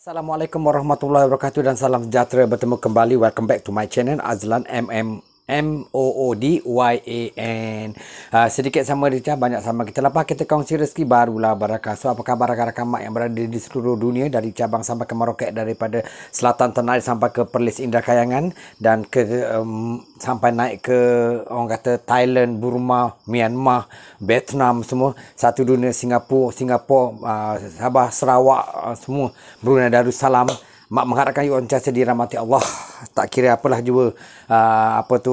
Assalamualaikum warahmatullahi wabarakatuh dan salam sejahtera bertemu kembali welcome back to my channel Azlan MM M-O-O-D-Y-A-N uh, ah, Sedikit sama Rita Banyak sama kita Lepas kita kongsi rezeki Barulah barakah So apa khabar rakan-rakan mak Yang berada di seluruh dunia Dari cabang sampai ke Meroket Daripada selatan tanah Sampai ke Perlis Indah Kayangan Dan ke um, Sampai naik ke Orang kata Thailand, Burma, Myanmar Vietnam semua Satu dunia Singapura Singapura uh, Sabah, Sarawak uh, Semua Brunei Darussalam mak mengharapkan you sentiasa dirahmati Allah tak kira apalah juga uh, ah, apa tu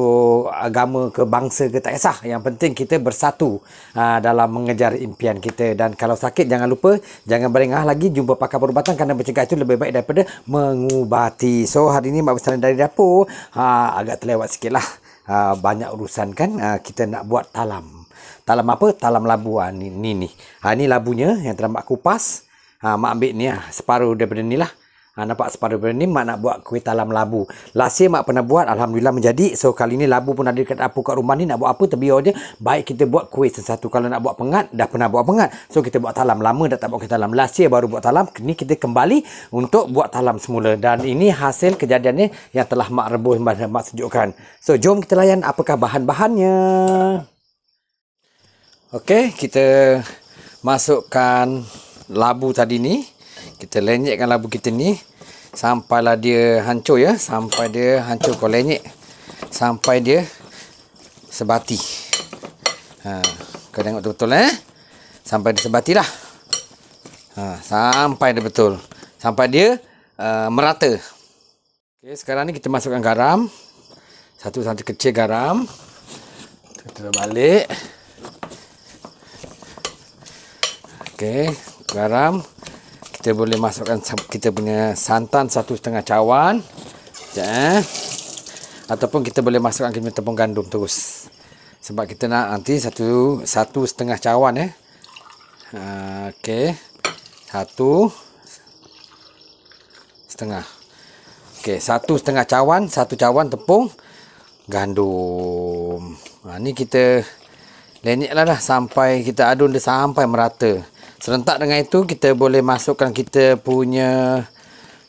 agama ke bangsa ke tak kisah yang penting kita bersatu uh, dalam mengejar impian kita dan kalau sakit jangan lupa jangan berengah lagi jumpa pakar perubatan kerana mencegah itu lebih baik daripada mengubati so hari ini mak bersalin dari dapur uh, agak terlewat sikit lah uh, banyak urusan kan uh, kita nak buat talam talam apa? talam labu ha, ni ni ni ha, labunya yang telah mak kupas ha, mak ambil ni ha, separuh daripada ni lah Ha, nampak separuh brand ni Mak nak buat kuih talam labu Last Mak pernah buat Alhamdulillah menjadi So kali ni labu pun ada dekat dapur kat rumah ni Nak buat apa terbiar je Baik kita buat kuih sesuatu Kalau nak buat pengat Dah pernah buat pengat So kita buat talam Lama dah tak buat kuih talam Last baru buat talam Ni kita kembali Untuk buat talam semula Dan ini hasil kejadiannya Yang telah Mak rebus Mak, mak sejukkan So jom kita layan Apakah bahan-bahannya Okay kita Masukkan Labu tadi ni kita lenyekkan labu kita ni sampailah dia hancur ya sampai dia hancur kau lenyek sampai dia sebati ha, kau tengok tu betul eh sampai dia sebati lah ha, sampai dia betul sampai dia uh, merata okay, sekarang ni kita masukkan garam satu-satu kecil garam kita balik Okey, garam kita boleh masukkan kita punya santan satu setengah cawan sekejap ya. eh ataupun kita boleh masukkan kita tepung gandum terus sebab kita nak nanti satu satu setengah cawan eh ya. ah, ok satu setengah ok satu setengah cawan satu cawan tepung gandum ha, ni kita lenyek lah dah sampai kita adun dia sampai merata Serentak dengan itu kita boleh masukkan kita punya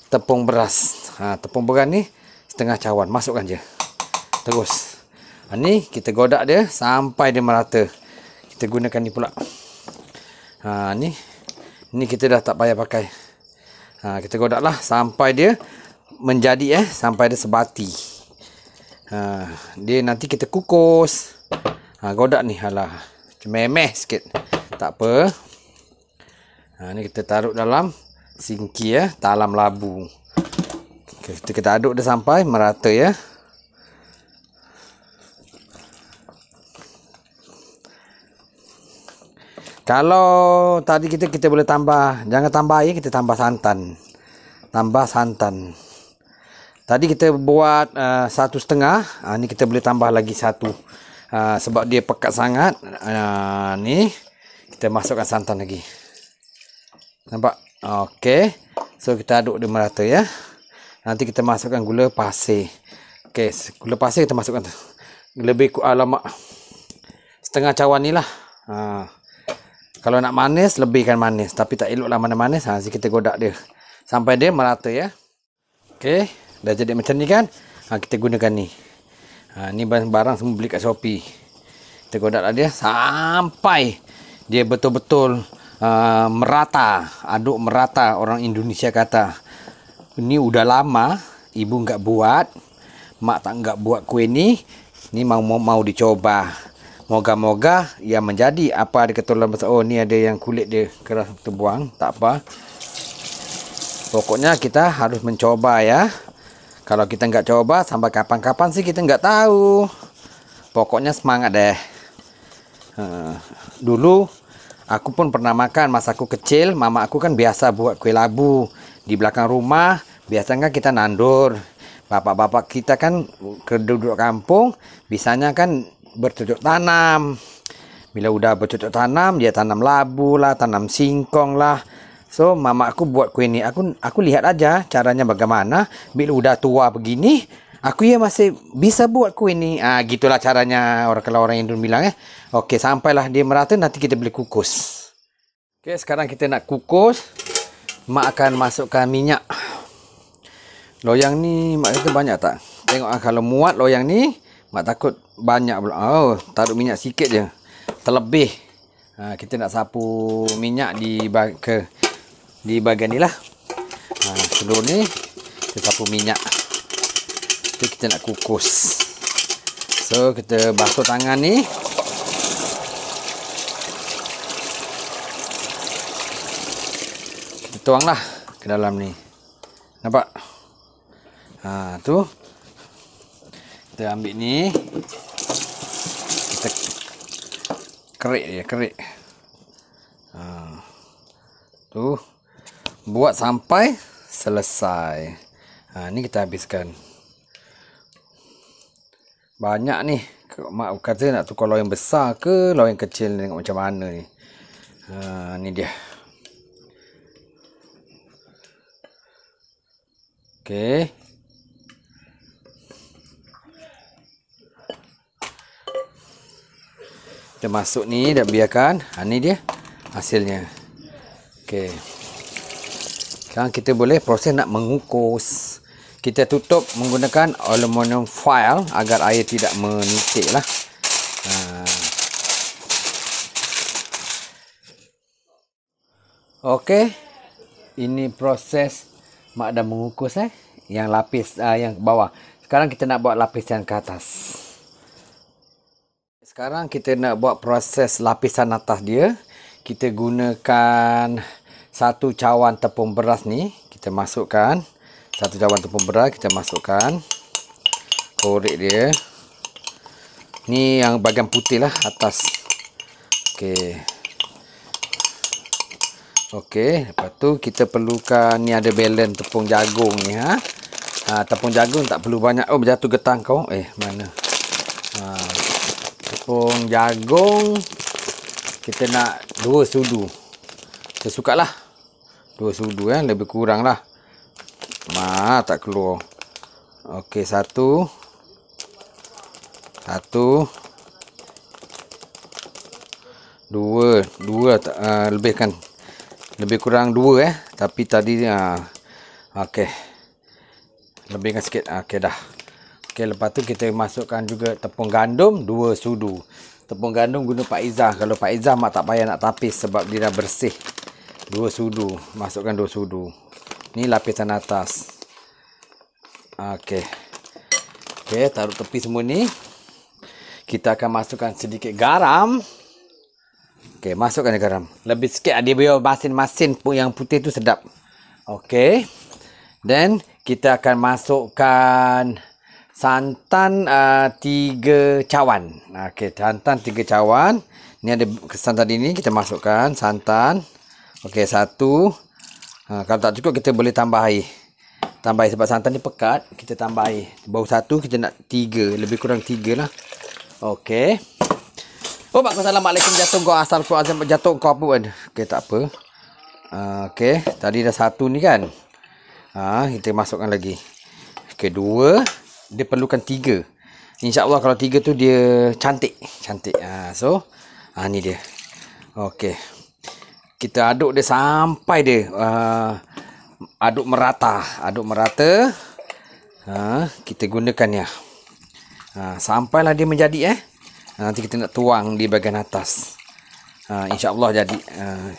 tepung beras. Ha, tepung beras ni setengah cawan. Masukkan je. Terus. Ha, ni kita godak dia sampai dia merata. Kita gunakan ni pula. Ha, ni. Ni kita dah tak payah pakai. Ha, kita godak lah sampai dia menjadi eh. Sampai dia sebati. Ha, dia nanti kita kukus. Ha, godak ni. Alah. Memeh sikit. Tak apa. Ha, ni kita taruh dalam singki ya, talam labu. Okay, kita, kita aduk dia sampai merata ya. Kalau tadi kita kita boleh tambah, jangan tambah air, kita tambah santan. Tambah santan. Tadi kita buat uh, satu setengah, uh, ni kita boleh tambah lagi satu. Uh, sebab dia pekat sangat, uh, ni kita masukkan santan lagi. Nampak? Okey. So kita aduk dia merata ya. Nanti kita masukkan gula pasir. Okey, gula pasir kita masukkan tu. Lebih ku alamak. Ah, Setengah cawan ni lah. Ha. Kalau nak manis, lebihkan manis. Tapi tak elok lah mana-manis. Ha. Nanti kita godak dia. Sampai dia merata ya. Okey. Dah jadi macam ni kan. Ha. Kita gunakan ni. Ha. Ni barang-barang semua beli kat Shopee. Kita godak lah dia. Sampai dia betul-betul uh, merata, aduk merata orang Indonesia kata. Ini udah lama ibu nggak buat, mak tak nggak buat kue ini. Ini mau mau, mau dicoba. Moga-moga ya menjadi apa ada ketulan besar. Oh, ini ada yang kulit dia keras terbuang, tak apa. Pokoknya kita harus mencoba ya. Kalau kita nggak coba sampai kapan-kapan sih kita nggak tahu. Pokoknya semangat deh. Eh, dulu Aku pun pernah makan masa aku kecil, mama aku kan biasa buat kue labu. Di belakang rumah, biasanya kan kita nandur. Bapak-bapak kita kan keduduk kampung, bisanya kan bertujuk tanam. Bila udah bertujuk tanam, dia tanam labu lah, tanam singkong lah. So, mama aku buat kue ini. Aku aku lihat aja caranya bagaimana. Bila udah tua begini, Aku ya masih bisa buat kuih ni. Ah ha, gitulah caranya orang kalau orang Indon bilang eh. Okey, sampailah dia merata nanti kita boleh kukus. Okey, sekarang kita nak kukus. Mak akan masukkan minyak. Loyang ni mak kata banyak tak? Tengok ah kalau muat loyang ni, mak takut banyak pula. Oh, taruh minyak sikit je. Terlebih. Ha, kita nak sapu minyak di ke di bahagian ni lah. Ha, ah, seluruh ni kita sapu minyak tu kita nak kukus so kita basuh tangan ni kita tuanglah ke dalam ni nampak ha tu kita ambil ni kita kerik dia kerik ha tu buat sampai selesai ha ni kita habiskan banyak ni. Mak kata nak tukar loin besar ke loyang kecil ni tengok macam mana ni. Ha, ni dia. Okey. Kita masuk ni dan biarkan. Ha, ni dia hasilnya. Okey. Sekarang kita boleh proses nak mengukus kita tutup menggunakan aluminium file agar air tidak menitik lah. Ha. Ah. ini proses mak dah mengukus eh yang lapis uh, yang bawah. Sekarang kita nak buat lapisan ke atas. Sekarang kita nak buat proses lapisan atas dia. Kita gunakan satu cawan tepung beras ni kita masukkan satu cawan tepung beras kita masukkan korek dia ni yang bagian putih lah atas ok ok lepas tu kita perlukan ni ada balance tepung jagung ni ha? Ha, tepung jagung tak perlu banyak oh berjatuh getang kau eh mana ha, tepung jagung kita nak dua sudu sesukat lah dua sudu eh lebih kurang lah Ma tak keluar. Okey satu. Satu. Dua. Dua uh, ah, lebih kan. Lebih kurang dua eh. Tapi tadi. Uh, Okey. Lebihkan sikit. Ah, okey dah. Okey lepas tu kita masukkan juga tepung gandum. Dua sudu. Tepung gandum guna Pak Izzah. Kalau Pak Izzah mak tak payah nak tapis. Sebab dia dah bersih. Dua sudu. Masukkan dua sudu ini lapisan atas okey okey taruh tepi semua ni kita akan masukkan sedikit garam okey masukkan garam lebih sikit lah, dia bio masin-masin yang putih tu sedap okey then kita akan masukkan santan ah, tiga cawan okey santan tiga cawan ni ada santan ini kita masukkan santan okey satu Ha, kalau tak cukup kita boleh tambah air. Tambah air sebab santan ni pekat. Kita tambah air. Baru satu kita nak tiga. Lebih kurang tiga lah. Okey. Oh, bakal salam. Alaikum jatuh kau asal kau azam. Jatuh kau apa pun. Okey, tak apa. Uh, Okey. Tadi dah satu ni kan. Ha, kita masukkan lagi. Okey, dua. Dia perlukan tiga. InsyaAllah kalau tiga tu dia cantik. Cantik. Ha, so, ha, ni dia. Okey kita aduk dia sampai dia uh, aduk merata aduk merata uh, kita gunakan ya uh, sampailah dia menjadi eh uh, nanti kita nak tuang di bahagian atas uh, insyaallah jadi uh,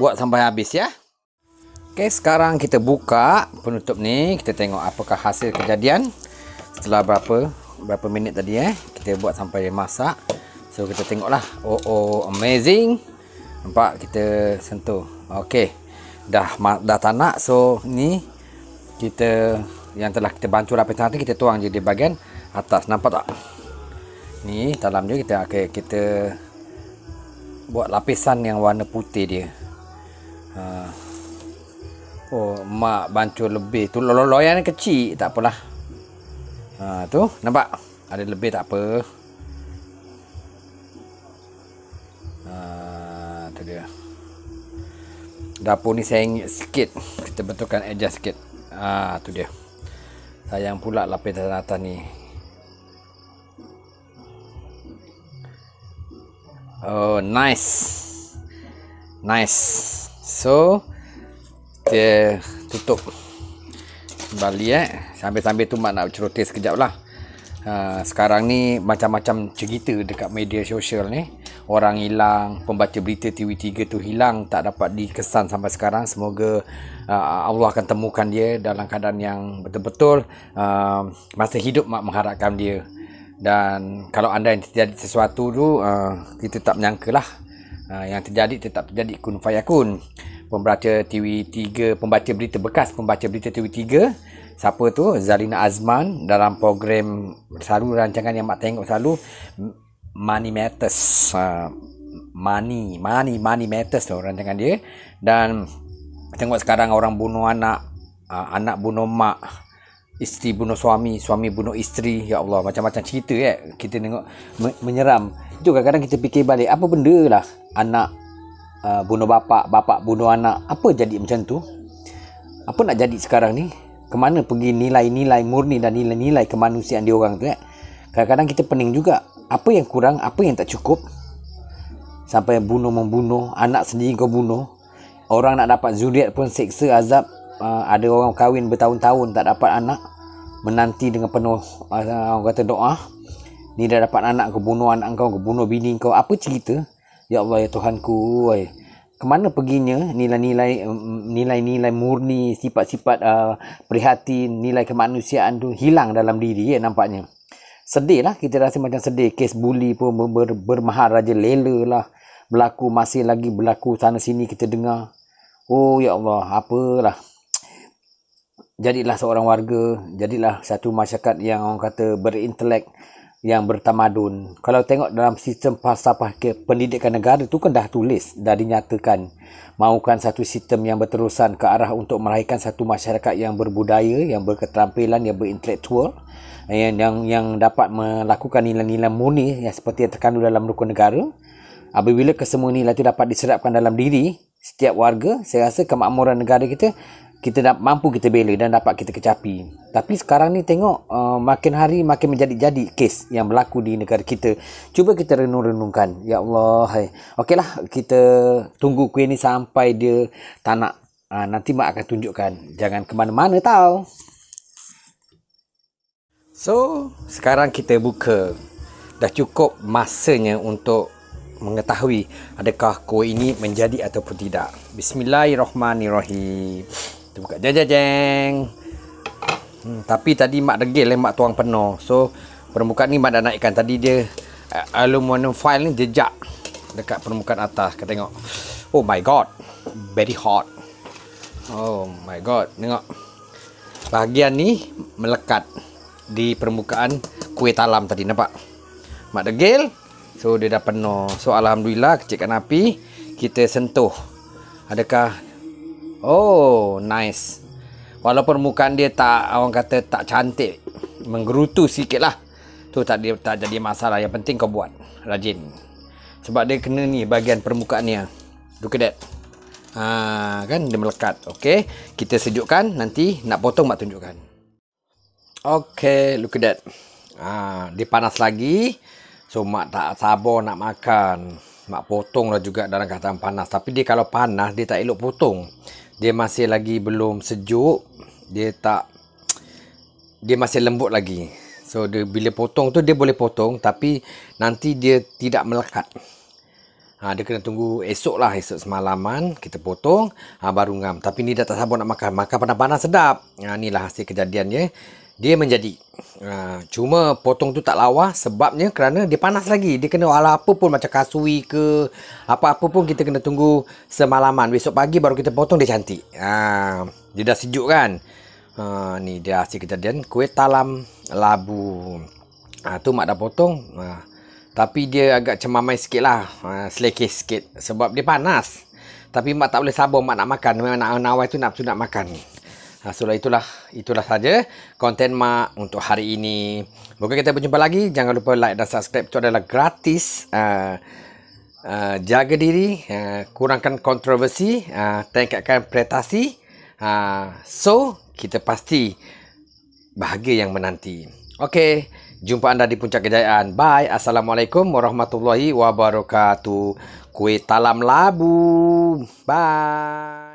buat sampai habis ya Okay, sekarang kita buka penutup ni. Kita tengok apakah hasil kejadian setelah berapa berapa minit tadi eh. Kita buat sampai dia masak. So kita tengoklah. Oh oh amazing. Nampak kita sentuh. Okey. Dah dah tanak. So ni kita yang telah kita bancur apa lah tadi kita tuang je di bahagian atas. Nampak tak? Ni dalam dia kita okay, kita buat lapisan yang warna putih dia. Ha. Oh, mak bancur lebih tu loyang kecil tak apalah. Ha tu nampak ada lebih tak apa. dapur ni sengit sikit kita betulkan adjust sikit ah tu dia sayang pula lapis atas, atas ni oh nice nice so dia tutup kembali eh sambil-sambil tu mak nak ceroteh sekejap lah Uh, sekarang ni macam-macam cerita dekat media sosial ni orang hilang, pembaca berita TV3 tu hilang tak dapat dikesan sampai sekarang. Semoga uh, Allah akan temukan dia dalam keadaan yang betul-betul uh, masih hidup mak mengharapkan dia. Dan kalau anda yang terjadi sesuatu tu uh, kita tak menyangkalah uh, yang terjadi tetap terjadi kun fayakun. Pembaca TV3, pembaca berita bekas pembaca berita TV3 siapa tu Zalina Azman dalam program selalu rancangan yang mak tengok selalu Money Matters ah, Money Money Money Matters tu lah orang dengan dia Dan Tengok sekarang orang bunuh anak ah, Anak bunuh mak Isteri bunuh suami Suami bunuh isteri Ya Allah Macam-macam cerita ya Kita tengok Menyeram Tu kadang-kadang kita fikir balik Apa benda lah Anak ah, Bunuh bapa, bapa bunuh anak Apa jadi macam tu Apa nak jadi sekarang ni Kemana pergi nilai-nilai murni Dan nilai-nilai kemanusiaan diorang tu ya Kadang-kadang kita pening juga apa yang kurang, apa yang tak cukup. Sampai bunuh-membunuh, anak sendiri kau bunuh. Orang nak dapat zuriat pun seksa azab. Uh, ada orang kahwin bertahun-tahun tak dapat anak. Menanti dengan penuh uh, kata doa. Ni dah dapat anak kau bunuh anak kau, kau bunuh bini kau. Apa cerita? Ya Allah ya Tuhanku. Oi. Kemana perginya nilai-nilai mm, nilai-nilai murni, sifat-sifat uh, prihatin, nilai kemanusiaan tu hilang dalam diri ya nampaknya sedih lah kita rasa macam sedih kes buli pun ber, bermahar raja lela lah berlaku masih lagi berlaku sana sini kita dengar oh ya Allah apalah jadilah seorang warga jadilah satu masyarakat yang orang kata berintelek yang bertamadun. Kalau tengok dalam sistem falsafah pendidikan negara itu kan dah tulis, dah dinyatakan. Mahukan satu sistem yang berterusan ke arah untuk meraihkan satu masyarakat yang berbudaya, yang berketerampilan, yang berintelektual. Yang, yang, yang dapat melakukan nilai-nilai murni yang seperti yang terkandung dalam rukun negara. Apabila kesemua nilai itu dapat diserapkan dalam diri setiap warga, saya rasa kemakmuran negara kita kita dah mampu kita bela dan dapat kita kecapi. Tapi sekarang ni tengok uh, makin hari makin menjadi-jadi kes yang berlaku di negara kita. Cuba kita renung-renungkan. Ya Allah. Hai. Okeylah kita tunggu kuih ni sampai dia tak nak. Uh, nanti Mak akan tunjukkan. Jangan ke mana-mana tau. So sekarang kita buka. Dah cukup masanya untuk mengetahui adakah kuih ini menjadi ataupun tidak. Bismillahirrahmanirrahim kita buka jeng jeng jeng hmm, tapi tadi mak degil eh, mak tuang penuh so permukaan ni mak dah naikkan tadi dia eh, aluminium foil ni jejak dekat permukaan atas kita tengok oh my god very hot oh my god tengok bahagian ni melekat di permukaan kuih talam tadi nampak mak degil so dia dah penuh so alhamdulillah kecilkan api kita sentuh adakah Oh, nice. Walaupun muka dia tak orang kata tak cantik, menggerutu sikit lah. Tu tak dia tak jadi masalah. Yang penting kau buat rajin. Sebab dia kena ni bahagian permukaan dia. Look at that. Ha, kan dia melekat. Okey, kita sejukkan nanti nak potong mak tunjukkan. Okey, look at that. Ha, dia panas lagi. So mak tak sabar nak makan. Mak potong lah juga dalam keadaan panas. Tapi dia kalau panas, dia tak elok potong dia masih lagi belum sejuk dia tak dia masih lembut lagi so dia, bila potong tu dia boleh potong tapi nanti dia tidak melekat Ha, dia kena tunggu esok lah, esok semalaman. Kita potong, ha, baru ngam. Tapi ni dah tak sabar nak makan. Makan panas-panas sedap. Ha, lah hasil kejadiannya. Dia menjadi. Ha, cuma potong tu tak lawa sebabnya kerana dia panas lagi. Dia kena ala apa pun macam kasui ke apa-apa pun kita kena tunggu semalaman. Besok pagi baru kita potong dia cantik. Ha, dia dah sejuk kan? Ha, ni dia hasil kejadian. Kuih talam labu. Ha, mak dah potong. Ha, tapi dia agak cemamai sikit lah. Ha, selekeh sikit. Sebab dia panas. Tapi mak tak boleh sabar mak nak makan. Memang nak nawai tu nak tu nak makan. Ha, so lah itulah. Itulah saja konten mak untuk hari ini. Moga kita berjumpa lagi. Jangan lupa like dan subscribe. Itu adalah gratis. Uh, Uh, jaga diri, uh, kurangkan kontroversi, uh, tingkatkan prestasi. Uh, so, kita pasti bahagia yang menanti. Okay. Jumpa anda di Puncak Kejayaan. Bye. Assalamualaikum warahmatullahi wabarakatuh. Kuih talam labu. Bye.